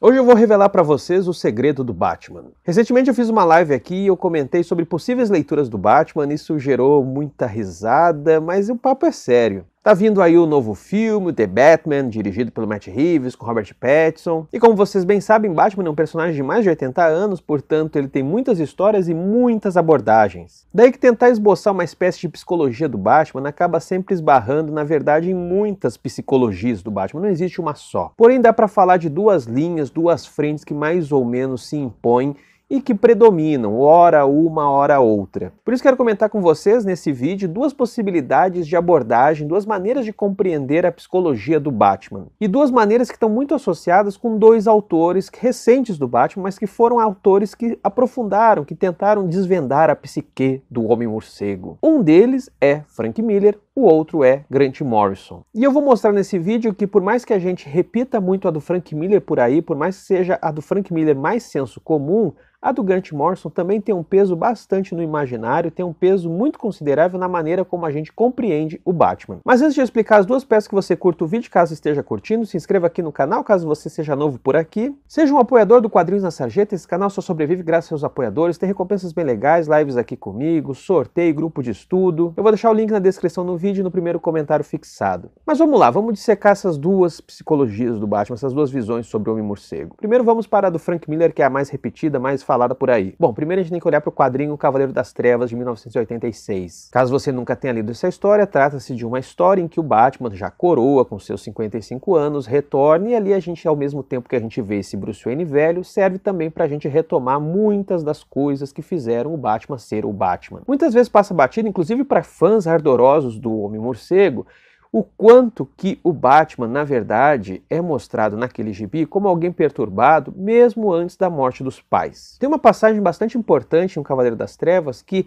Hoje eu vou revelar para vocês o segredo do Batman. Recentemente eu fiz uma live aqui e eu comentei sobre possíveis leituras do Batman, isso gerou muita risada, mas o papo é sério. Tá vindo aí o novo filme, The Batman, dirigido pelo Matt Reeves, com Robert Pattinson. E como vocês bem sabem, Batman é um personagem de mais de 80 anos, portanto ele tem muitas histórias e muitas abordagens. Daí que tentar esboçar uma espécie de psicologia do Batman acaba sempre esbarrando, na verdade, em muitas psicologias do Batman, não existe uma só. Porém dá para falar de duas linhas, duas frentes que mais ou menos se impõem e que predominam, hora uma, hora outra. Por isso quero comentar com vocês nesse vídeo duas possibilidades de abordagem, duas maneiras de compreender a psicologia do Batman. E duas maneiras que estão muito associadas com dois autores recentes do Batman, mas que foram autores que aprofundaram, que tentaram desvendar a psique do Homem-Morcego. Um deles é Frank Miller, o outro é Grant Morrison. E eu vou mostrar nesse vídeo que por mais que a gente repita muito a do Frank Miller por aí, por mais que seja a do Frank Miller mais senso comum, a do Grant Morrison também tem um peso bastante no imaginário, tem um peso muito considerável na maneira como a gente compreende o Batman. Mas antes de eu explicar as duas peças que você curta o vídeo, caso esteja curtindo, se inscreva aqui no canal caso você seja novo por aqui. Seja um apoiador do Quadrinhos na Sarjeta, esse canal só sobrevive graças aos apoiadores, tem recompensas bem legais, lives aqui comigo, sorteio, grupo de estudo. Eu vou deixar o link na descrição no vídeo no primeiro comentário fixado. Mas vamos lá, vamos dissecar essas duas psicologias do Batman, essas duas visões sobre o Homem-Morcego. Primeiro vamos para a do Frank Miller, que é a mais repetida, mais falada por aí. Bom, primeiro a gente tem que olhar para o quadrinho Cavaleiro das Trevas de 1986. Caso você nunca tenha lido essa história, trata-se de uma história em que o Batman, já coroa com seus 55 anos, retorna e ali a gente, ao mesmo tempo que a gente vê esse Bruce Wayne velho, serve também para a gente retomar muitas das coisas que fizeram o Batman ser o Batman. Muitas vezes passa batida, inclusive para fãs ardorosos do Homem-Morcego, o quanto que o Batman, na verdade, é mostrado naquele gibi como alguém perturbado mesmo antes da morte dos pais. Tem uma passagem bastante importante em o Cavaleiro das Trevas que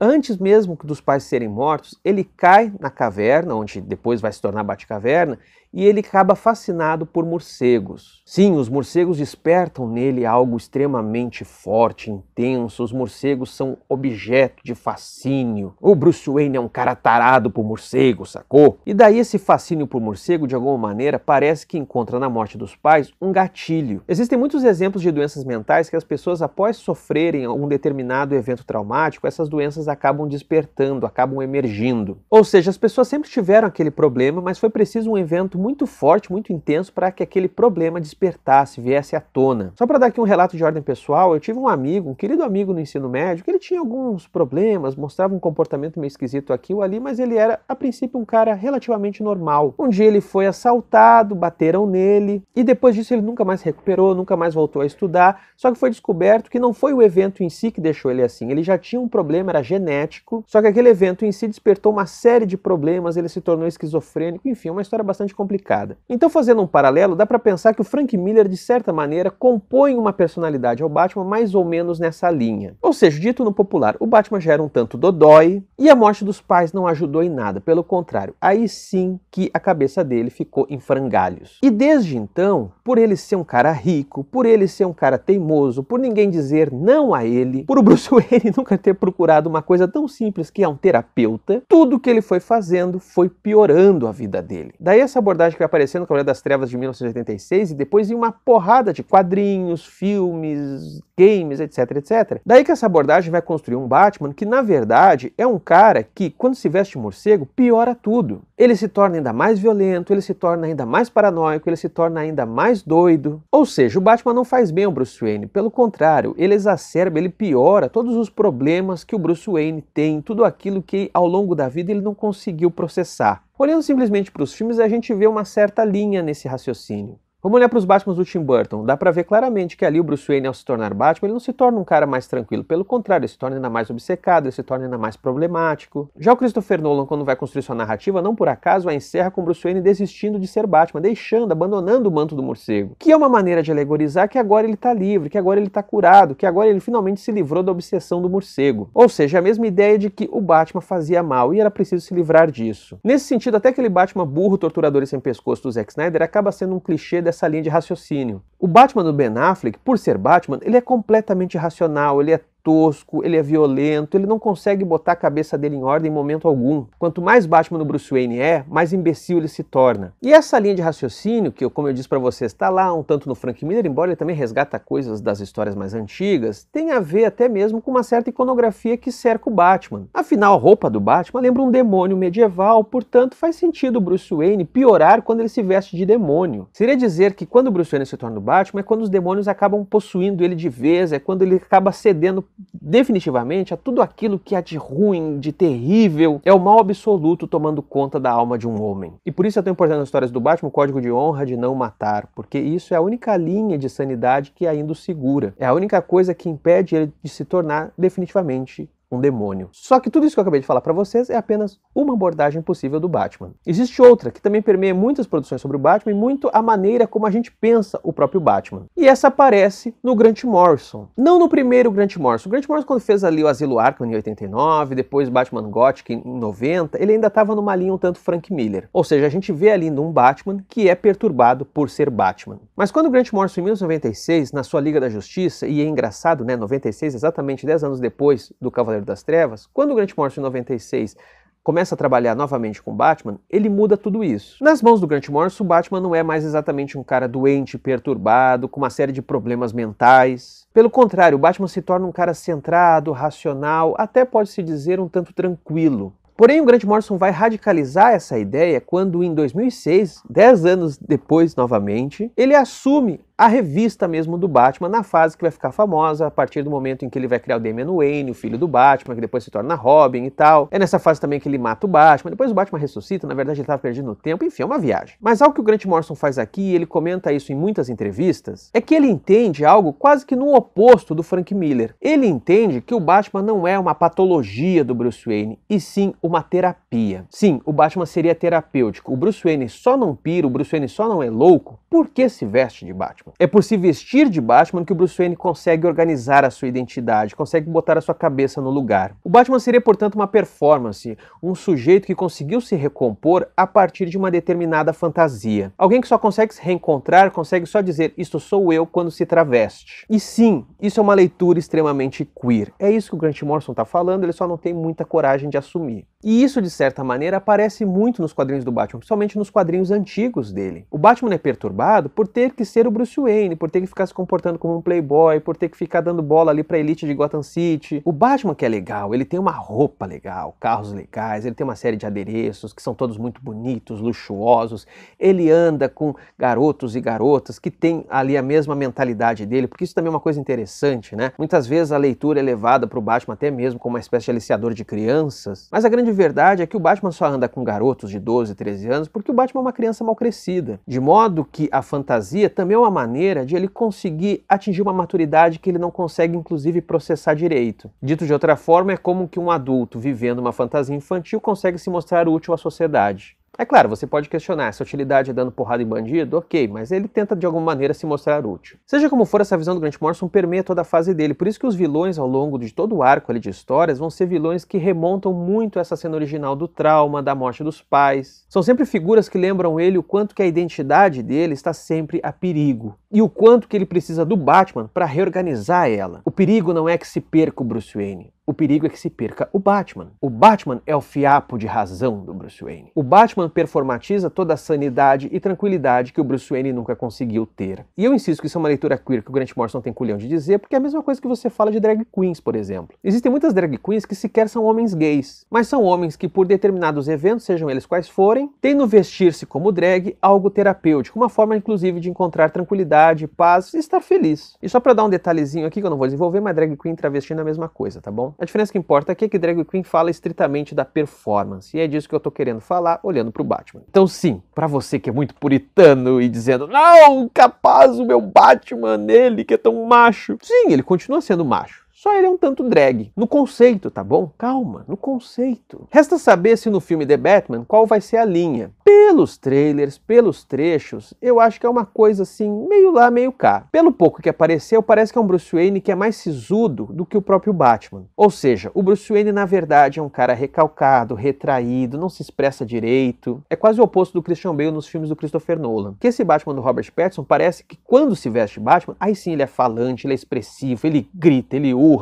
antes mesmo dos pais serem mortos, ele cai na caverna, onde depois vai se tornar Bate-Caverna, e ele acaba fascinado por morcegos. Sim, os morcegos despertam nele algo extremamente forte, intenso. Os morcegos são objeto de fascínio. O Bruce Wayne é um cara tarado por morcego, sacou? E daí esse fascínio por morcego, de alguma maneira, parece que encontra na morte dos pais um gatilho. Existem muitos exemplos de doenças mentais que as pessoas, após sofrerem um determinado evento traumático, essas doenças acabam despertando, acabam emergindo. Ou seja, as pessoas sempre tiveram aquele problema, mas foi preciso um evento muito forte, muito intenso para que aquele problema despertasse, viesse à tona. Só para dar aqui um relato de ordem pessoal, eu tive um amigo, um querido amigo no ensino médio, que ele tinha alguns problemas, mostrava um comportamento meio esquisito aqui ou ali, mas ele era a princípio um cara relativamente normal. Um dia ele foi assaltado, bateram nele e depois disso ele nunca mais recuperou, nunca mais voltou a estudar. Só que foi descoberto que não foi o evento em si que deixou ele assim, ele já tinha um problema, era genético, só que aquele evento em si despertou uma série de problemas, ele se tornou esquizofrênico, enfim, uma história bastante complicada. Então, fazendo um paralelo, dá para pensar que o Frank Miller, de certa maneira, compõe uma personalidade ao Batman mais ou menos nessa linha. Ou seja, dito no popular, o Batman já era um tanto dodói e a morte dos pais não ajudou em nada, pelo contrário, aí sim que a cabeça dele ficou em frangalhos. E desde então, por ele ser um cara rico, por ele ser um cara teimoso, por ninguém dizer não a ele, por o Bruce Wayne nunca ter procurado uma coisa tão simples que é um terapeuta, tudo que ele foi fazendo foi piorando a vida dele. Daí essa abordagem que vai aparecer no Cavaleiro das Trevas de 1986 e depois em uma porrada de quadrinhos, filmes, games, etc, etc. Daí que essa abordagem vai construir um Batman que, na verdade, é um cara que, quando se veste morcego, piora tudo. Ele se torna ainda mais violento, ele se torna ainda mais paranoico, ele se torna ainda mais doido. Ou seja, o Batman não faz bem ao Bruce Wayne, pelo contrário, ele exacerba, ele piora todos os problemas que o Bruce Wayne tem, tudo aquilo que ao longo da vida ele não conseguiu processar. Olhando simplesmente para os filmes, a gente vê uma certa linha nesse raciocínio. Vamos olhar para os Batmans do Tim Burton. Dá para ver claramente que ali o Bruce Wayne, ao se tornar Batman, ele não se torna um cara mais tranquilo. Pelo contrário, ele se torna ainda mais obcecado, ele se torna ainda mais problemático. Já o Christopher Nolan, quando vai construir sua narrativa, não por acaso a encerra com Bruce Wayne desistindo de ser Batman, deixando, abandonando o manto do morcego. Que é uma maneira de alegorizar que agora ele está livre, que agora ele está curado, que agora ele finalmente se livrou da obsessão do morcego. Ou seja, a mesma ideia de que o Batman fazia mal e era preciso se livrar disso. Nesse sentido, até aquele Batman burro, torturador e sem pescoço do Zack Snyder acaba sendo um clichê dessa essa linha de raciocínio. O Batman do Ben Affleck, por ser Batman, ele é completamente irracional, ele é tosco, ele é violento, ele não consegue botar a cabeça dele em ordem em momento algum. Quanto mais Batman do Bruce Wayne é, mais imbecil ele se torna. E essa linha de raciocínio, que como eu disse para vocês, está lá um tanto no Frank Miller, embora ele também resgata coisas das histórias mais antigas, tem a ver até mesmo com uma certa iconografia que cerca o Batman. Afinal, a roupa do Batman lembra um demônio medieval, portanto faz sentido o Bruce Wayne piorar quando ele se veste de demônio. Seria dizer que quando o Bruce Wayne se torna o Batman, problemático, é quando os demônios acabam possuindo ele de vez, é quando ele acaba cedendo definitivamente a tudo aquilo que há de ruim, de terrível, é o mal absoluto tomando conta da alma de um homem. E por isso é tão importante nas histórias do Batman o código de honra de não matar, porque isso é a única linha de sanidade que ainda o segura. É a única coisa que impede ele de se tornar definitivamente um demônio. Só que tudo isso que eu acabei de falar para vocês é apenas uma abordagem possível do Batman. Existe outra que também permeia muitas produções sobre o Batman e muito a maneira como a gente pensa o próprio Batman. E essa aparece no Grant Morrison. Não no primeiro Grant Morrison. O Grant Morrison quando fez ali o Asilo Arkham em 89, depois Batman Gothic em 90, ele ainda estava numa linha um tanto Frank Miller. Ou seja, a gente vê ali um Batman que é perturbado por ser Batman. Mas quando o Grant Morrison em 1996, na sua Liga da Justiça, e é engraçado, né, 96, exatamente 10 anos depois do Cavaleiro Cavaleiro das Trevas, quando o Grant Morrison em 96 começa a trabalhar novamente com Batman, ele muda tudo isso. Nas mãos do Grant Morrison, o Batman não é mais exatamente um cara doente, perturbado, com uma série de problemas mentais. Pelo contrário, o Batman se torna um cara centrado, racional, até pode-se dizer um tanto tranquilo. Porém, o Grant Morrison vai radicalizar essa ideia quando, em 2006, 10 anos depois novamente, ele assume a revista mesmo do Batman, na fase que vai ficar famosa, a partir do momento em que ele vai criar o Damian Wayne, o filho do Batman, que depois se torna Robin e tal. É nessa fase também que ele mata o Batman, depois o Batman ressuscita, na verdade ele estava perdendo o tempo, enfim, é uma viagem. Mas algo que o Grant Morrison faz aqui, ele comenta isso em muitas entrevistas, é que ele entende algo quase que no oposto do Frank Miller. Ele entende que o Batman não é uma patologia do Bruce Wayne, e sim uma terapia. Sim, o Batman seria terapêutico. O Bruce Wayne só não pira, o Bruce Wayne só não é louco porque se veste de Batman. Batman. É por se vestir de Batman que o Bruce Wayne consegue organizar a sua identidade, consegue botar a sua cabeça no lugar. O Batman seria, portanto, uma performance, um sujeito que conseguiu se recompor a partir de uma determinada fantasia. Alguém que só consegue se reencontrar, consegue só dizer isto sou eu quando se traveste. E sim, isso é uma leitura extremamente queer. É isso que o Grant Morrison está falando, ele só não tem muita coragem de assumir. E isso, de certa maneira, aparece muito nos quadrinhos do Batman, principalmente nos quadrinhos antigos dele. O Batman é perturbado por ter que ser o Bruce Bruce Wayne por ter que ficar se comportando como um playboy, por ter que ficar dando bola ali pra elite de Gotham City. O Batman que é legal, ele tem uma roupa legal, carros legais, ele tem uma série de adereços que são todos muito bonitos, luxuosos. Ele anda com garotos e garotas que têm ali a mesma mentalidade dele, porque isso também é uma coisa interessante, né? Muitas vezes a leitura é levada pro Batman até mesmo como uma espécie de aliciador de crianças, mas a grande verdade é que o Batman só anda com garotos de 12, 13 anos porque o Batman é uma criança mal crescida. De modo que a fantasia também é uma maneira de ele conseguir atingir uma maturidade que ele não consegue, inclusive, processar direito. Dito de outra forma, é como que um adulto vivendo uma fantasia infantil consegue se mostrar útil à sociedade. É claro, você pode questionar se a utilidade é dando porrada em bandido, ok, mas ele tenta de alguma maneira se mostrar útil. Seja como for, essa visão do Grant Morrison permeia toda a fase dele, por isso que os vilões ao longo de todo o arco ali de histórias vão ser vilões que remontam muito essa cena original do trauma, da morte dos pais. São sempre figuras que lembram ele o quanto que a identidade dele está sempre a perigo e o quanto que ele precisa do Batman para reorganizar ela. O perigo não é que se perca o Bruce Wayne, o perigo é que se perca o Batman. O Batman é o fiapo de razão do Bruce Wayne. O Batman performatiza toda a sanidade e tranquilidade que o Bruce Wayne nunca conseguiu ter. E eu insisto que isso é uma leitura queer que o Grant Morrison tem culhão de dizer, porque é a mesma coisa que você fala de drag queens, por exemplo. Existem muitas drag queens que sequer são homens gays, mas são homens que, por determinados eventos, sejam eles quais forem, têm no vestir-se como drag algo terapêutico, uma forma inclusive de encontrar tranquilidade tranquilidade, paz e estar feliz. E só para dar um detalhezinho aqui que eu não vou desenvolver, mas drag queen travesti é a mesma coisa, tá bom? A diferença que importa aqui é que drag queen fala estritamente da performance, e é disso que eu tô querendo falar olhando pro Batman. Então sim, para você que é muito puritano e dizendo, não, capaz o meu Batman, ele que é tão macho. Sim, ele continua sendo macho. Só ele é um tanto drag. No conceito, tá bom? Calma, no conceito. Resta saber se no filme The Batman qual vai ser a linha. Pelos trailers, pelos trechos, eu acho que é uma coisa assim, meio lá, meio cá. Pelo pouco que apareceu, parece que é um Bruce Wayne que é mais sisudo do que o próprio Batman. Ou seja, o Bruce Wayne na verdade é um cara recalcado, retraído, não se expressa direito. É quase o oposto do Christian Bale nos filmes do Christopher Nolan. Que esse Batman do Robert Pattinson parece que quando se veste Batman, aí sim ele é falante, ele é expressivo, ele grita, ele urla,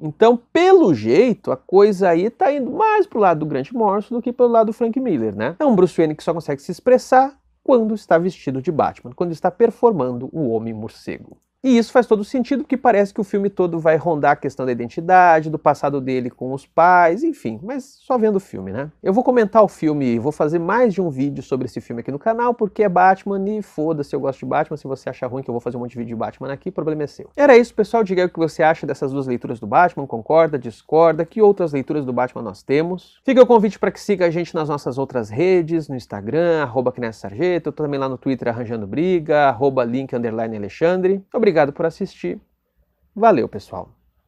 então, pelo jeito, a coisa aí tá indo mais pro lado do Grant Morrison do que pelo lado do Frank Miller, né? É um Bruce Wayne que só consegue se expressar quando está vestido de Batman, quando está performando o Homem-Morcego. E isso faz todo sentido, porque parece que o filme todo vai rondar a questão da identidade, do passado dele com os pais, enfim, mas só vendo o filme, né? Eu vou comentar o filme, vou fazer mais de um vídeo sobre esse filme aqui no canal, porque é Batman e foda-se, eu gosto de Batman, se você achar ruim que eu vou fazer um monte de vídeo de Batman aqui, o problema é seu. Era isso, pessoal, diga o que você acha dessas duas leituras do Batman, concorda, discorda, que outras leituras do Batman nós temos. Fica o convite para que siga a gente nas nossas outras redes, no Instagram, arroba Sarjeto, eu tô também lá no Twitter arranjando briga, arroba link underline Alexandre. Obrigado Obrigado por assistir. Valeu, pessoal.